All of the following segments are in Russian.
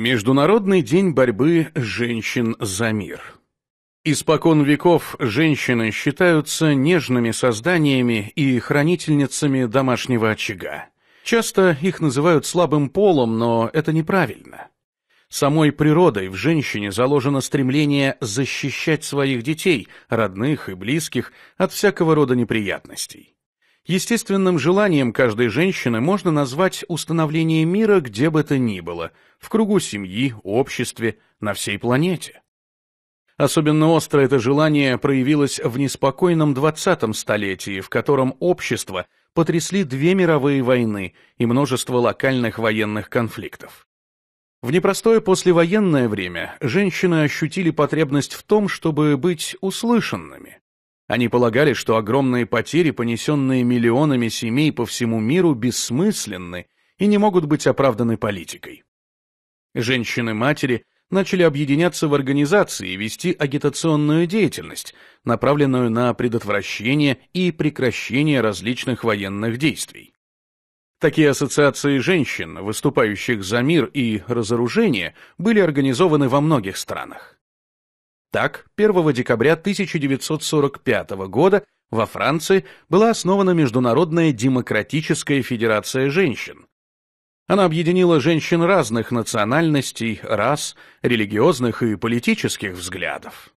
Международный день борьбы женщин за мир. Испокон веков женщины считаются нежными созданиями и хранительницами домашнего очага. Часто их называют слабым полом, но это неправильно. Самой природой в женщине заложено стремление защищать своих детей, родных и близких от всякого рода неприятностей. Естественным желанием каждой женщины можно назвать установление мира где бы то ни было, в кругу семьи, обществе, на всей планете. Особенно остро это желание проявилось в неспокойном 20-м столетии, в котором общество потрясли две мировые войны и множество локальных военных конфликтов. В непростое послевоенное время женщины ощутили потребность в том, чтобы быть услышанными. Они полагали, что огромные потери, понесенные миллионами семей по всему миру, бессмысленны и не могут быть оправданы политикой. Женщины-матери начали объединяться в организации и вести агитационную деятельность, направленную на предотвращение и прекращение различных военных действий. Такие ассоциации женщин, выступающих за мир и разоружение, были организованы во многих странах. Так, 1 декабря 1945 года во Франции была основана Международная демократическая федерация женщин. Она объединила женщин разных национальностей, рас, религиозных и политических взглядов.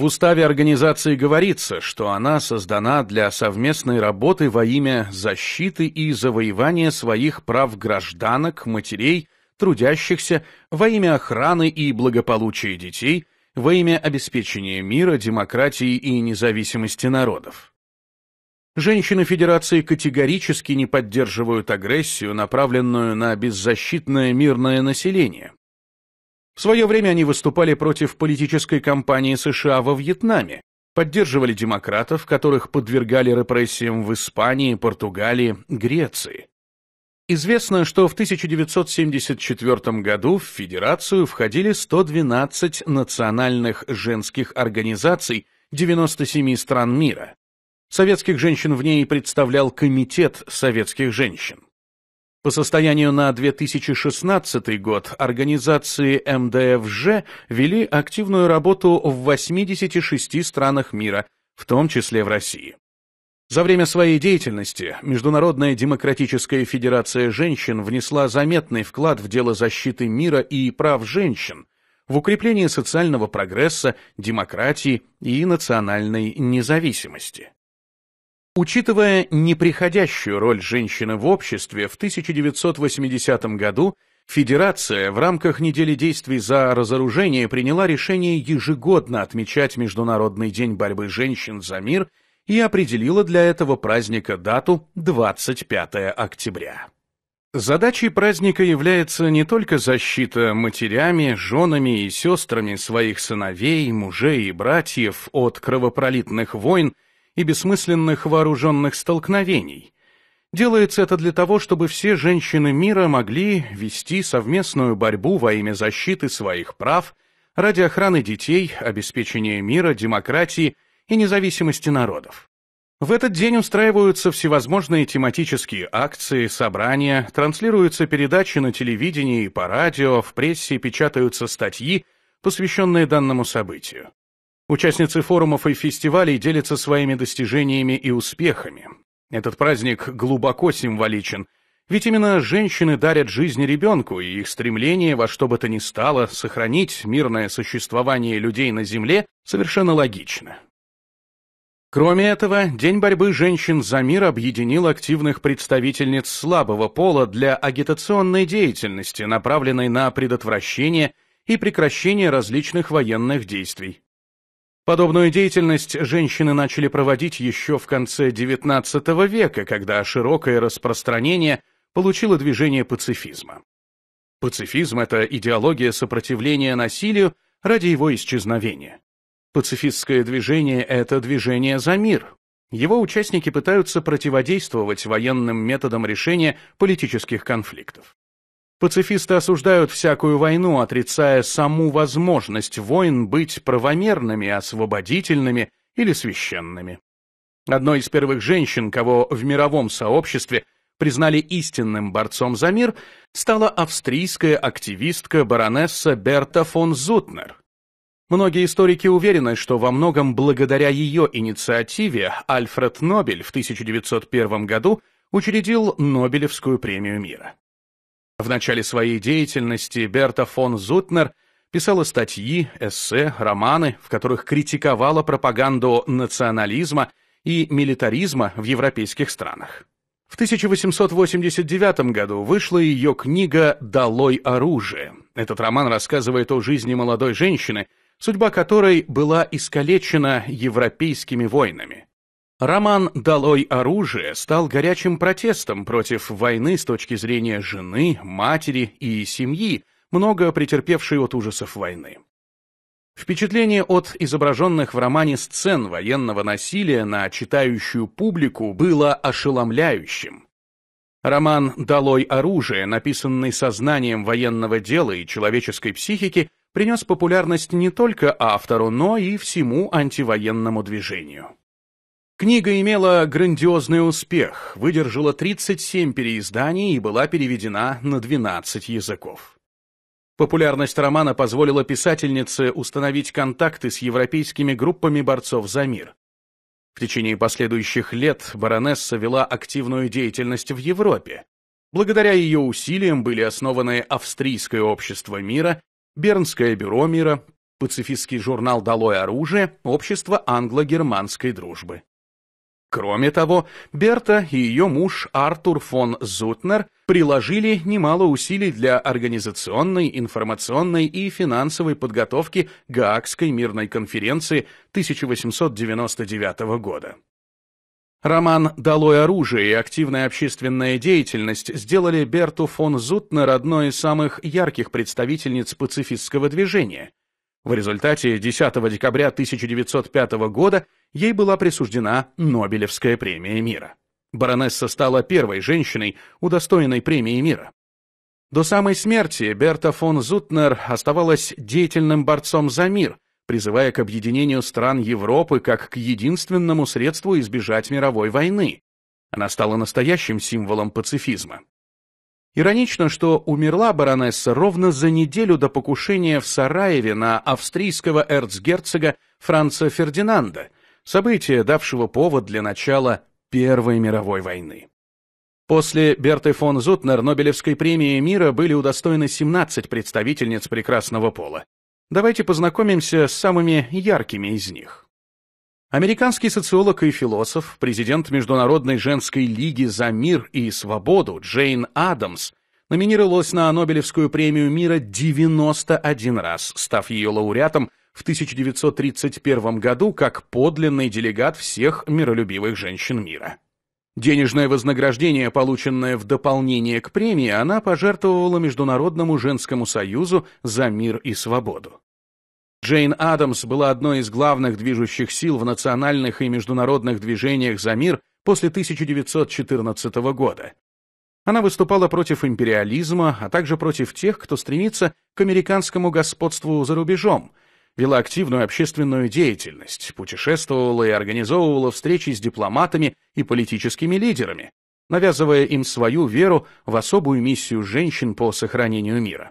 В уставе организации говорится, что она создана для совместной работы во имя защиты и завоевания своих прав гражданок, матерей, трудящихся, во имя охраны и благополучия детей – во имя обеспечения мира, демократии и независимости народов. Женщины Федерации категорически не поддерживают агрессию, направленную на беззащитное мирное население. В свое время они выступали против политической кампании США во Вьетнаме, поддерживали демократов, которых подвергали репрессиям в Испании, Португалии, Греции. Известно, что в 1974 году в Федерацию входили 112 национальных женских организаций 97 стран мира. Советских женщин в ней представлял Комитет советских женщин. По состоянию на 2016 год организации МДФЖ вели активную работу в 86 странах мира, в том числе в России. За время своей деятельности Международная демократическая федерация женщин внесла заметный вклад в дело защиты мира и прав женщин, в укрепление социального прогресса, демократии и национальной независимости. Учитывая неприходящую роль женщины в обществе, в 1980 году Федерация в рамках недели действий за разоружение приняла решение ежегодно отмечать Международный день борьбы женщин за мир – и определила для этого праздника дату 25 октября. Задачей праздника является не только защита матерями, женами и сестрами своих сыновей, мужей и братьев от кровопролитных войн и бессмысленных вооруженных столкновений. Делается это для того, чтобы все женщины мира могли вести совместную борьбу во имя защиты своих прав, ради охраны детей, обеспечения мира, демократии – и независимости народов. В этот день устраиваются всевозможные тематические акции, собрания, транслируются передачи на телевидении и по радио, в прессе печатаются статьи, посвященные данному событию. Участницы форумов и фестивалей делятся своими достижениями и успехами. Этот праздник глубоко символичен, ведь именно женщины дарят жизнь ребенку, и их стремление во что бы то ни стало сохранить мирное существование людей на Земле совершенно логично. Кроме этого, День борьбы женщин за мир объединил активных представительниц слабого пола для агитационной деятельности, направленной на предотвращение и прекращение различных военных действий. Подобную деятельность женщины начали проводить еще в конце XIX века, когда широкое распространение получило движение пацифизма. Пацифизм — это идеология сопротивления насилию ради его исчезновения. Пацифистское движение – это движение за мир. Его участники пытаются противодействовать военным методам решения политических конфликтов. Пацифисты осуждают всякую войну, отрицая саму возможность войн быть правомерными, освободительными или священными. Одной из первых женщин, кого в мировом сообществе признали истинным борцом за мир, стала австрийская активистка баронесса Берта фон Зутнер, Многие историки уверены, что во многом благодаря ее инициативе Альфред Нобель в 1901 году учредил Нобелевскую премию мира. В начале своей деятельности Берта фон Зутнер писала статьи, эссе, романы, в которых критиковала пропаганду национализма и милитаризма в европейских странах. В 1889 году вышла ее книга «Долой оружие». Этот роман рассказывает о жизни молодой женщины, судьба которой была искалечена европейскими войнами. Роман «Долой оружие» стал горячим протестом против войны с точки зрения жены, матери и семьи, много претерпевшей от ужасов войны. Впечатление от изображенных в романе сцен военного насилия на читающую публику было ошеломляющим. Роман «Долой оружие», написанный сознанием военного дела и человеческой психики, принес популярность не только автору, но и всему антивоенному движению. Книга имела грандиозный успех, выдержала 37 переизданий и была переведена на 12 языков. Популярность романа позволила писательнице установить контакты с европейскими группами борцов за мир. В течение последующих лет баронесса вела активную деятельность в Европе. Благодаря ее усилиям были основаны Австрийское общество мира Бернское бюро мира, пацифистский журнал «Долой оружие», Общество англо-германской дружбы. Кроме того, Берта и ее муж Артур фон Зутнер приложили немало усилий для организационной, информационной и финансовой подготовки Гаагской мирной конференции 1899 года. Роман «Долой оружие» и активная общественная деятельность сделали Берту фон Зутнер одной из самых ярких представительниц пацифистского движения. В результате 10 декабря 1905 года ей была присуждена Нобелевская премия мира. Баронесса стала первой женщиной, удостоенной премии мира. До самой смерти Берта фон Зутнер оставалась деятельным борцом за мир, призывая к объединению стран Европы как к единственному средству избежать мировой войны. Она стала настоящим символом пацифизма. Иронично, что умерла баронесса ровно за неделю до покушения в Сараеве на австрийского эрцгерцога Франца Фердинанда, событие, давшего повод для начала Первой мировой войны. После Берты фон Зутнер Нобелевской премии мира были удостоены 17 представительниц прекрасного пола. Давайте познакомимся с самыми яркими из них. Американский социолог и философ, президент Международной женской лиги за мир и свободу Джейн Адамс номинировалась на Нобелевскую премию мира 91 раз, став ее лауреатом в 1931 году как подлинный делегат всех миролюбивых женщин мира. Денежное вознаграждение, полученное в дополнение к премии, она пожертвовала Международному женскому союзу за мир и свободу. Джейн Адамс была одной из главных движущих сил в национальных и международных движениях за мир после 1914 года. Она выступала против империализма, а также против тех, кто стремится к американскому господству за рубежом – вела активную общественную деятельность, путешествовала и организовывала встречи с дипломатами и политическими лидерами, навязывая им свою веру в особую миссию женщин по сохранению мира.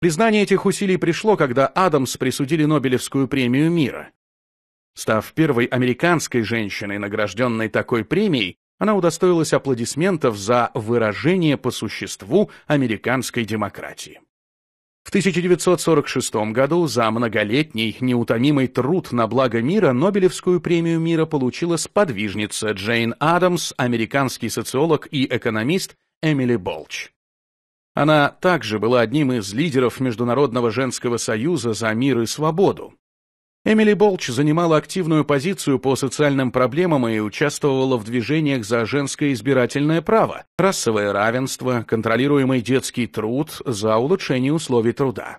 Признание этих усилий пришло, когда Адамс присудили Нобелевскую премию мира. Став первой американской женщиной, награжденной такой премией, она удостоилась аплодисментов за выражение по существу американской демократии. В 1946 году за многолетний неутомимый труд на благо мира Нобелевскую премию мира получила сподвижница Джейн Адамс, американский социолог и экономист Эмили Болч. Она также была одним из лидеров Международного женского союза за мир и свободу. Эмили Болч занимала активную позицию по социальным проблемам и участвовала в движениях за женское избирательное право, расовое равенство, контролируемый детский труд, за улучшение условий труда.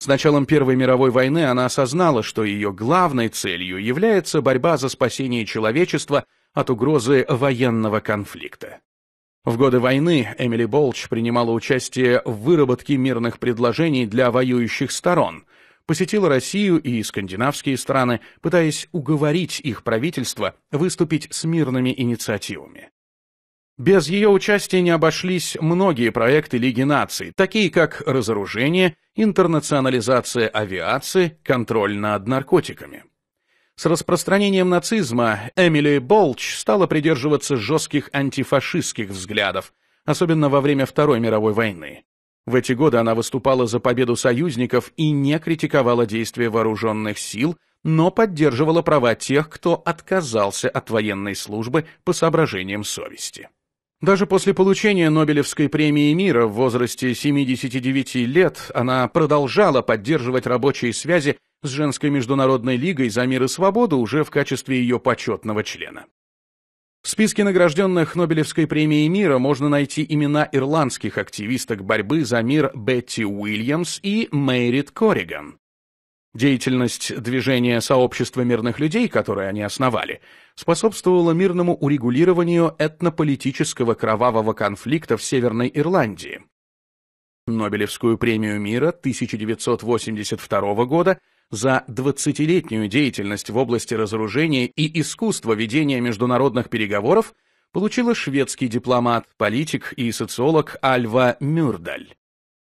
С началом Первой мировой войны она осознала, что ее главной целью является борьба за спасение человечества от угрозы военного конфликта. В годы войны Эмили Болч принимала участие в выработке мирных предложений для воюющих сторон – посетил Россию и скандинавские страны, пытаясь уговорить их правительство выступить с мирными инициативами. Без ее участия не обошлись многие проекты Лиги наций, такие как разоружение, интернационализация авиации, контроль над наркотиками. С распространением нацизма Эмили Болч стала придерживаться жестких антифашистских взглядов, особенно во время Второй мировой войны. В эти годы она выступала за победу союзников и не критиковала действия вооруженных сил, но поддерживала права тех, кто отказался от военной службы по соображениям совести. Даже после получения Нобелевской премии мира в возрасте 79 лет она продолжала поддерживать рабочие связи с Женской международной лигой за мир и свободу уже в качестве ее почетного члена. В списке награжденных Нобелевской премией мира можно найти имена ирландских активисток борьбы за мир Бетти Уильямс и Мэрит Корриган. Деятельность движения сообщества мирных людей, которое они основали, способствовала мирному урегулированию этнополитического кровавого конфликта в Северной Ирландии. Нобелевскую премию мира 1982 года – за 20-летнюю деятельность в области разоружения и искусства ведения международных переговоров получила шведский дипломат, политик и социолог Альва Мюрдаль.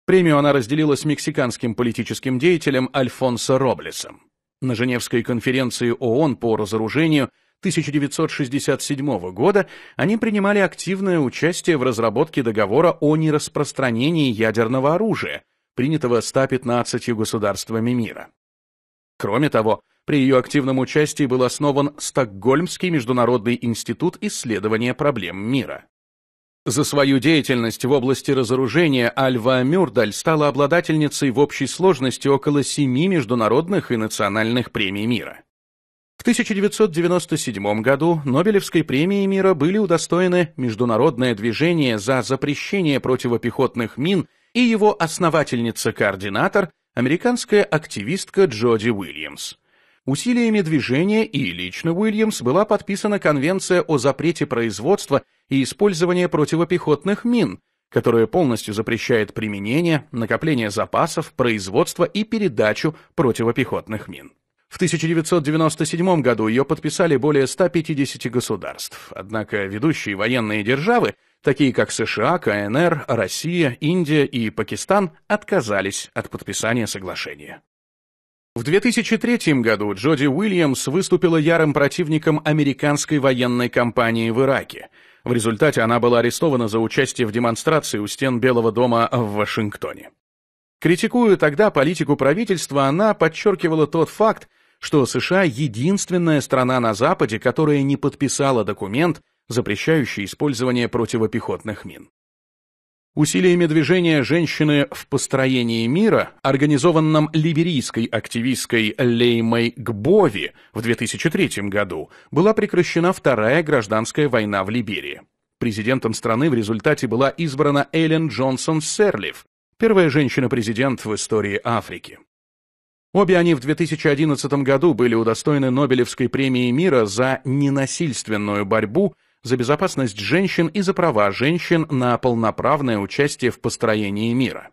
Премию она разделила с мексиканским политическим деятелем Альфонсо Роблесом. На Женевской конференции ООН по разоружению 1967 года они принимали активное участие в разработке договора о нераспространении ядерного оружия, принятого 115 государствами мира. Кроме того, при ее активном участии был основан Стокгольмский международный институт исследования проблем мира. За свою деятельность в области разоружения Альва Мюрдаль стала обладательницей в общей сложности около семи международных и национальных премий мира. В 1997 году Нобелевской премии мира были удостоены Международное движение за запрещение противопехотных мин и его основательница-координатор американская активистка Джоди Уильямс. Усилиями движения и лично Уильямс была подписана Конвенция о запрете производства и использования противопехотных мин, которая полностью запрещает применение, накопление запасов, производство и передачу противопехотных мин. В 1997 году ее подписали более 150 государств, однако ведущие военные державы Такие как США, КНР, Россия, Индия и Пакистан отказались от подписания соглашения. В 2003 году Джоди Уильямс выступила ярым противником американской военной кампании в Ираке. В результате она была арестована за участие в демонстрации у стен Белого дома в Вашингтоне. Критикуя тогда политику правительства, она подчеркивала тот факт, что США — единственная страна на Западе, которая не подписала документ, запрещающий использование противопехотных мин. Усилиями движения «Женщины в построении мира», организованном ливерийской активисткой Леймой Гбови в 2003 году, была прекращена Вторая гражданская война в Либерии. Президентом страны в результате была избрана Эллен Джонсон Серлиф, первая женщина-президент в истории Африки. Обе они в 2011 году были удостоены Нобелевской премии мира за ненасильственную борьбу за безопасность женщин и за права женщин на полноправное участие в построении мира.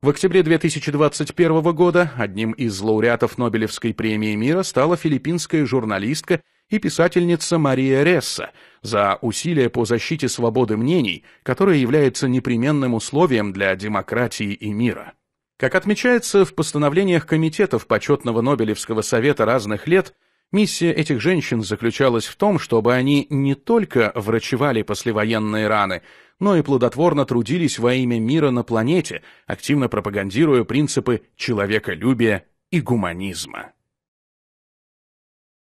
В октябре 2021 года одним из лауреатов Нобелевской премии мира стала филиппинская журналистка и писательница Мария Ресса за усилия по защите свободы мнений, которая является непременным условием для демократии и мира. Как отмечается в постановлениях комитетов почетного Нобелевского совета разных лет, Миссия этих женщин заключалась в том, чтобы они не только врачевали послевоенные раны, но и плодотворно трудились во имя мира на планете, активно пропагандируя принципы человеколюбия и гуманизма.